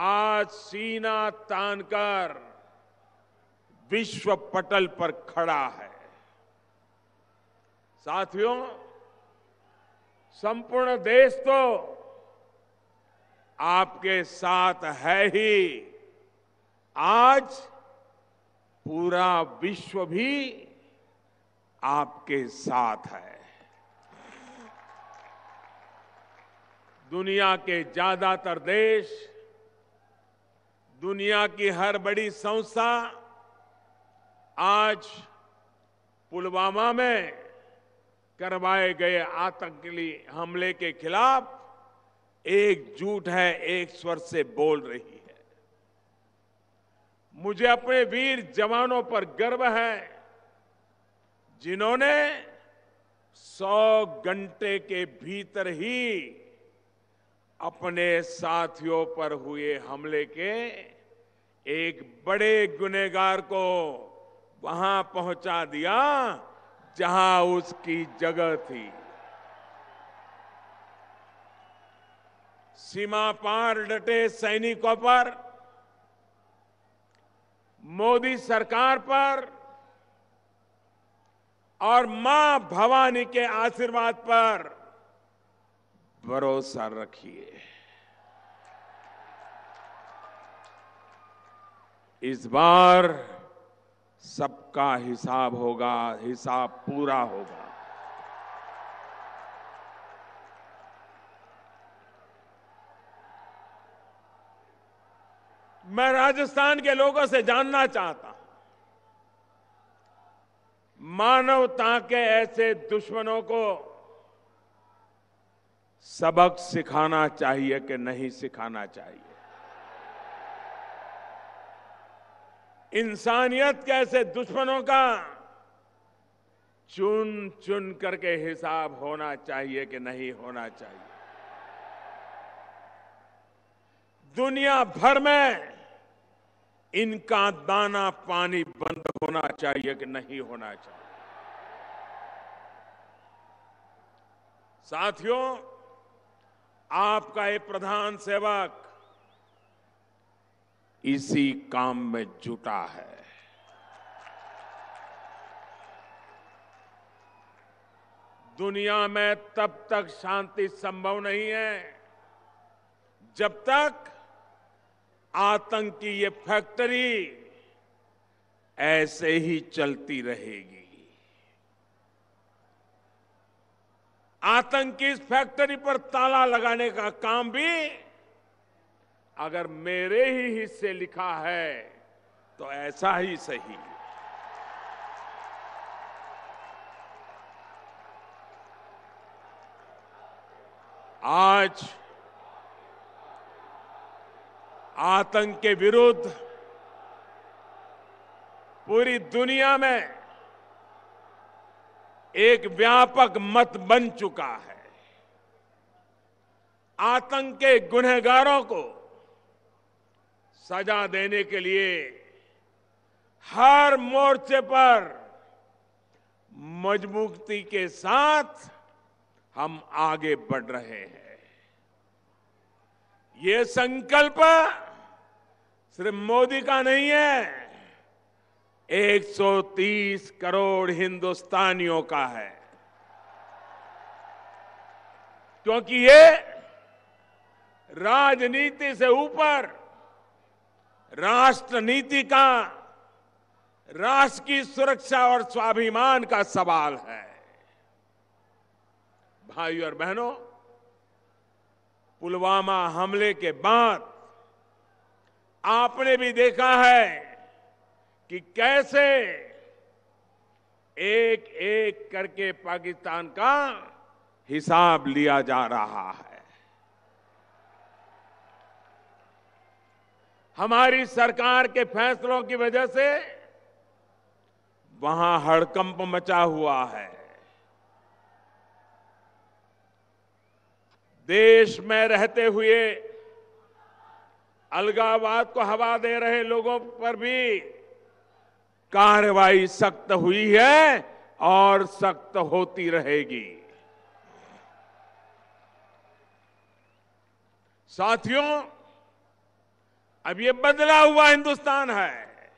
आज सीना तानकर विश्व पटल पर खड़ा है साथियों संपूर्ण देश तो आपके साथ है ही आज पूरा विश्व भी आपके साथ है दुनिया के ज्यादातर देश दुनिया की हर बड़ी संस्था आज पुलवामा में करवाए गए आतंकी हमले के खिलाफ एकजुट है एक स्वर से बोल रही है मुझे अपने वीर जवानों पर गर्व है जिन्होंने सौ घंटे के भीतर ही अपने साथियों पर हुए हमले के एक बड़े गुनेगार को वहां पहुंचा दिया जहां उसकी जगह थी सीमा पार डटे सैनिकों पर मोदी सरकार पर और मां भवानी के आशीर्वाद पर भरोसा रखिए इस बार सबका हिसाब होगा हिसाब पूरा होगा मैं राजस्थान के लोगों से जानना चाहता हूं मानवता के ऐसे दुश्मनों को सबक सिखाना चाहिए कि नहीं सिखाना चाहिए इंसानियत के ऐसे दुश्मनों का चुन चुन करके हिसाब होना चाहिए कि नहीं होना चाहिए दुनिया भर में इनका दाना पानी बंद होना चाहिए कि नहीं होना चाहिए साथियों आपका ये प्रधान सेवक इसी काम में जुटा है दुनिया में तब तक शांति संभव नहीं है जब तक आतंक की ये फैक्ट्री ऐसे ही चलती रहेगी आतंकी इस फैक्ट्री पर ताला लगाने का काम भी अगर मेरे ही हिस्से लिखा है तो ऐसा ही सही आज आतंक के विरुद्ध पूरी दुनिया में एक व्यापक मत बन चुका है आतंक के गुनहगारों को सजा देने के लिए हर मोर्चे पर मजबूती के साथ हम आगे बढ़ रहे हैं ये संकल्प सिर्फ मोदी का नहीं है 130 करोड़ हिंदुस्तानियों का है क्योंकि ये राजनीति से ऊपर राष्ट्र नीति का राष्ट्र की सुरक्षा और स्वाभिमान का सवाल है भाई और बहनों पुलवामा हमले के बाद आपने भी देखा है कि कैसे एक एक करके पाकिस्तान का हिसाब लिया जा रहा है हमारी सरकार के फैसलों की वजह से वहां हड़कंप मचा हुआ है देश में रहते हुए अलगावाद को हवा दे रहे लोगों पर भी कार्रवाई सख्त हुई है और सख्त होती रहेगी साथियों अब ये बदला हुआ हिंदुस्तान है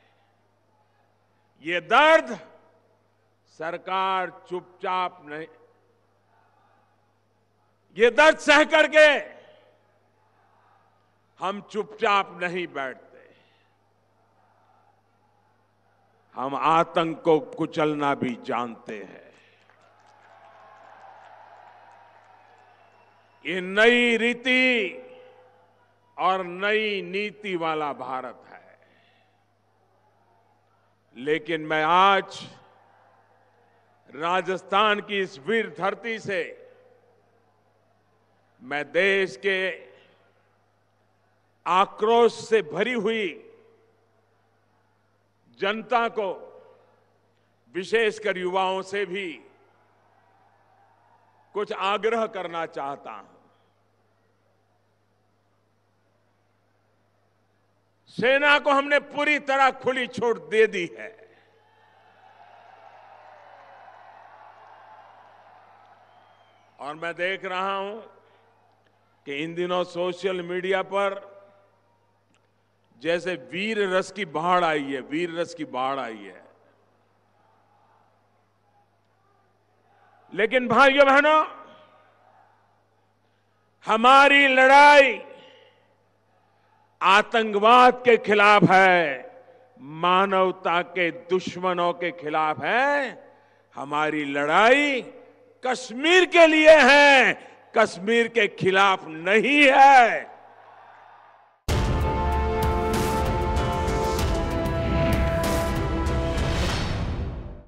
ये दर्द सरकार चुपचाप नहीं ये दर्द सह करके हम चुपचाप नहीं बैठते हम आतंक को कुचलना भी जानते हैं ये नई रीति और नई नीति वाला भारत है लेकिन मैं आज राजस्थान की इस वीर धरती से मैं देश के आक्रोश से भरी हुई जनता को विशेषकर युवाओं से भी कुछ आग्रह करना चाहता हूं सेना को हमने पूरी तरह खुली छूट दे दी है और मैं देख रहा हूं कि इन दिनों सोशल मीडिया पर जैसे वीर रस की बाढ़ आई है वीर रस की बाढ़ आई है लेकिन भाइयों बहनों हमारी लड़ाई आतंकवाद के खिलाफ है मानवता के दुश्मनों के खिलाफ है हमारी लड़ाई कश्मीर के लिए है कश्मीर के खिलाफ नहीं है